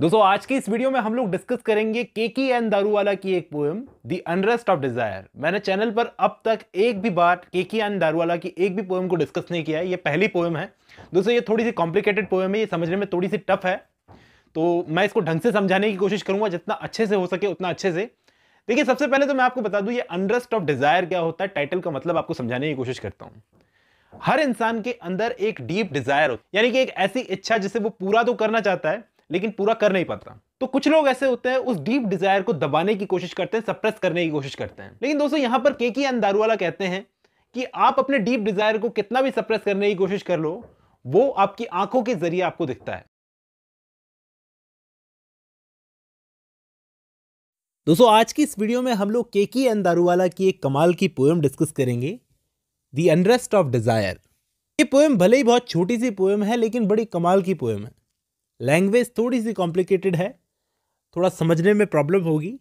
दोस्तों आज की इस वीडियो में हम लोग डिस्कस करेंगे केकी एन दारूवाला की एक poem the unrest of desire मैंने चैनल पर अब तक एक भी बार केकी एन दारूवाला की एक भी पोएम को डिस्कस नहीं किया है ये पहली पोएम है दोस्तों ये थोड़ी सी कॉम्प्लिकेटेड पोएम है ये समझने में थोड़ी सी टफ है तो मैं इसको ढंग से समझाने की कोशिश करूंगा जितना अच्छे से हो सके उतना अच्छे से देखिए सबसे पहले तो मैं आपको बता दूं ये अनरेस्ट ऑफ डिजायर क्या होता है टाइटल का मतलब आपको समझाने की कोशिश करता हूं हर इंसान के अंदर एक डीप डिजायर होता है यानी कि एक ऐसी इच्छा जिसे वो पूरा तो करना चाहता है लेकिन पूरा कर नहीं पाता तो कुछ लोग ऐसे होते हैं उस डीप डिजायर को दबाने की कोशिश करते हैं सप्रेस करने की कोशिश करते हैं लेकिन दोस्तों यहां पर के के अंदारूवाला कहते हैं कि आप अपने डीप डिजायर को कितना भी सप्रेस करने की कोशिश कर लो वो आपकी आंखों के जरिए आपको दिखता है दोस्तों आज की इस वीडियो में हम लोग के के दारूवाला की एक कमाल की पोएम डिस्कस करेंगे दी अनरेस्ट ऑफ डिज़ायर ये पोएम भले ही बहुत छोटी सी पोएम है लेकिन बड़ी कमाल की पोएम है लैंग्वेज थोड़ी सी कॉम्प्लिकेटेड है थोड़ा समझने में प्रॉब्लम होगी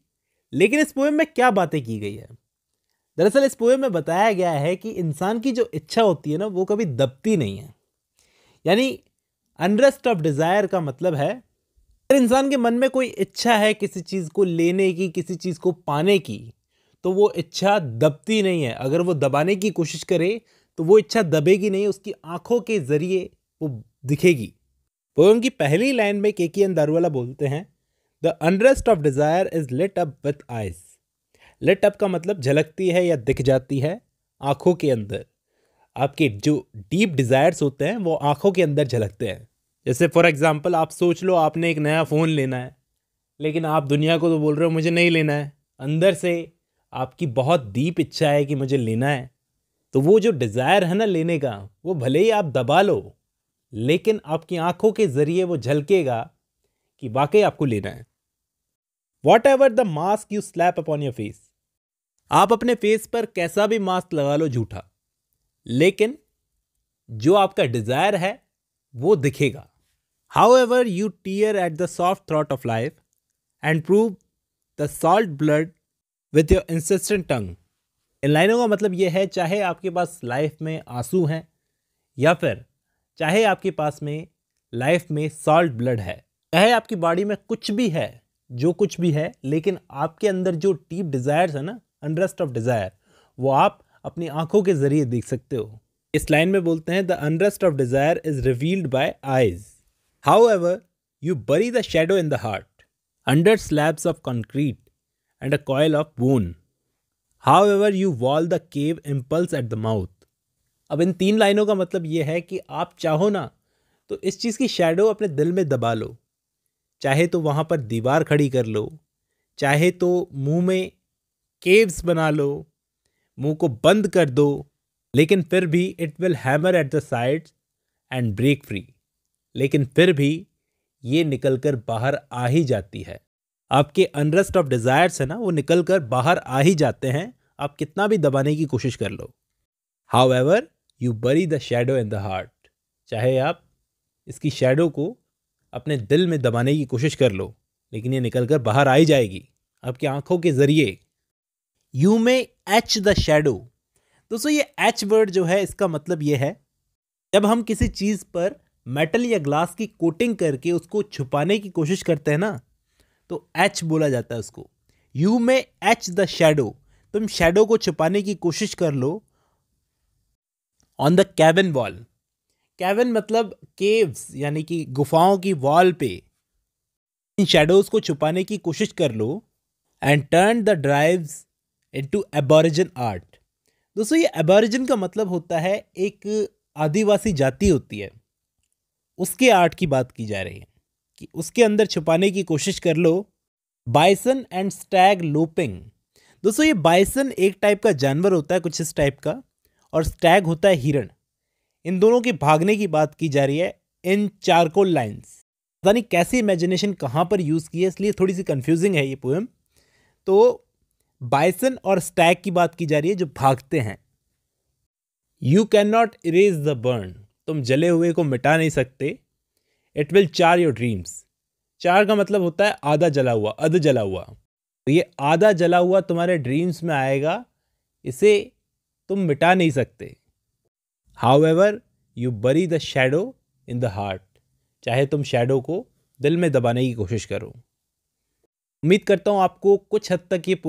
लेकिन इस पोएम में क्या बातें की गई है दरअसल इस पोएम में बताया गया है कि इंसान की जो इच्छा होती है ना वो कभी दबती नहीं है यानी अनरेस्ट ऑफ डिज़ायर का मतलब है अगर इंसान के मन में कोई इच्छा है किसी चीज़ को लेने की किसी चीज़ को पाने की तो वो इच्छा दबती नहीं है अगर वो दबाने की कोशिश करे तो वो इच्छा दबेगी नहीं उसकी आँखों के ज़रिए वो दिखेगी पोएम उनकी पहली लाइन में के के एन दारूवाला बोलते हैं the unrest of desire is lit up with eyes lit up का मतलब झलकती है या दिख जाती है आँखों के अंदर आपके जो डीप डिज़ायर्स होते हैं वो आँखों के अंदर झलकते हैं जैसे फॉर एग्ज़ाम्पल आप सोच लो आपने एक नया फ़ोन लेना है लेकिन आप दुनिया को तो बोल रहे हो मुझे नहीं लेना है अंदर से आपकी बहुत डीप इच्छा है कि मुझे लेना है तो वो जो डिज़ायर है ना लेने का वो भले ही आप दबा लो लेकिन आपकी आंखों के जरिए वो झलकेगा कि वाकई आपको लेना है whatever the mask you slap upon your face आप अपने फेस पर कैसा भी मास्क लगा लो झूठा लेकिन जो आपका डिजायर है वो दिखेगा however you tear at the soft throat of life and prove the salt blood with your insistent tongue इन लाइनों का मतलब यह है चाहे आपके पास लाइफ में आंसू हैं या फिर चाहे आपके पास में लाइफ में सॉल्ट ब्लड है चाहे आपकी बॉडी में कुछ भी है जो कुछ भी है लेकिन आपके अंदर जो डीप डिज़ायर्स है ना अनरेस्ट ऑफ डिज़ायर वो आप अपनी आंखों के ज़रिए देख सकते हो इस लाइन में बोलते हैं the unrest of desire is revealed by eyes however you bury the shadow in the heart under slabs of concrete and a coil of bone however you wall the cave impulse at the mouth अब इन तीन लाइनों का मतलब ये है कि आप चाहो ना तो इस चीज़ की शेडो अपने दिल में दबा लो चाहे तो वहाँ पर दीवार खड़ी कर लो चाहे तो मुंह में केव्स बना लो मुंह को बंद कर दो लेकिन फिर भी it will hammer at the side and break free लेकिन फिर भी ये निकल कर बाहर आ ही जाती है आपके अनरेस्ट ऑफ डिज़ायर्स है ना वो निकल कर बाहर आ ही जाते हैं आप कितना भी दबाने की कोशिश कर लो however you bury the shadow in the heart चाहे आप इसकी शेडो को अपने दिल में दबाने की कोशिश कर लो लेकिन ये निकल कर बाहर आ ही जाएगी आपकी आंखों के ज़रिए you may etch the shadow दोस्तों ये एच वर्ड जो है इसका मतलब ये है जब हम किसी चीज़ पर मेटल या ग्लास की कोटिंग करके उसको छुपाने की कोशिश करते हैं ना तो एच बोला जाता है उसको you may etch the shadow तुम शेडो को छुपाने की कोशिश कर लो on the cabin wall cabin मतलब केव्स यानी कि गुफाओं की वॉल पे इन शेडोज को छुपाने की कोशिश कर लो and turn the drives into aborigine art दोस्तों ये एबोरिजिन का मतलब होता है एक आदिवासी जाति होती है उसके आर्ट की बात की जा रही है कि उसके अंदर छुपाने की कोशिश कर लो बाइसन एंड स्टैग लोपिंग दोस्तों ये बाइसन एक टाइप का जानवर होता है कुछ इस टाइप का और स्टैग होता है हिरण इन दोनों के भागने की बात की जा रही है इन चारकोल लाइन्स पता नहीं कैसे इमेजिनेशन कहाँ पर यूज़ की है इसलिए थोड़ी सी कन्फ्यूजिंग है ये पोएम तो बाइसन और स्टैग की बात की जा रही है जो भागते हैं you can not erase the burn तुम जले हुए को मिटा नहीं सकते it will char your dreams char का मतलब होता है आधा जला हुआ अध जला हुआ तो ये आधा जला हुआ तुम्हारे ड्रीम्स में आएगा इसे तुम मिटा नहीं सकते however you bury the shadow in the heart चाहे तुम शेडो को दिल में दबाने की कोशिश करो उम्मीद करता हूँ आपको कुछ हद तक ये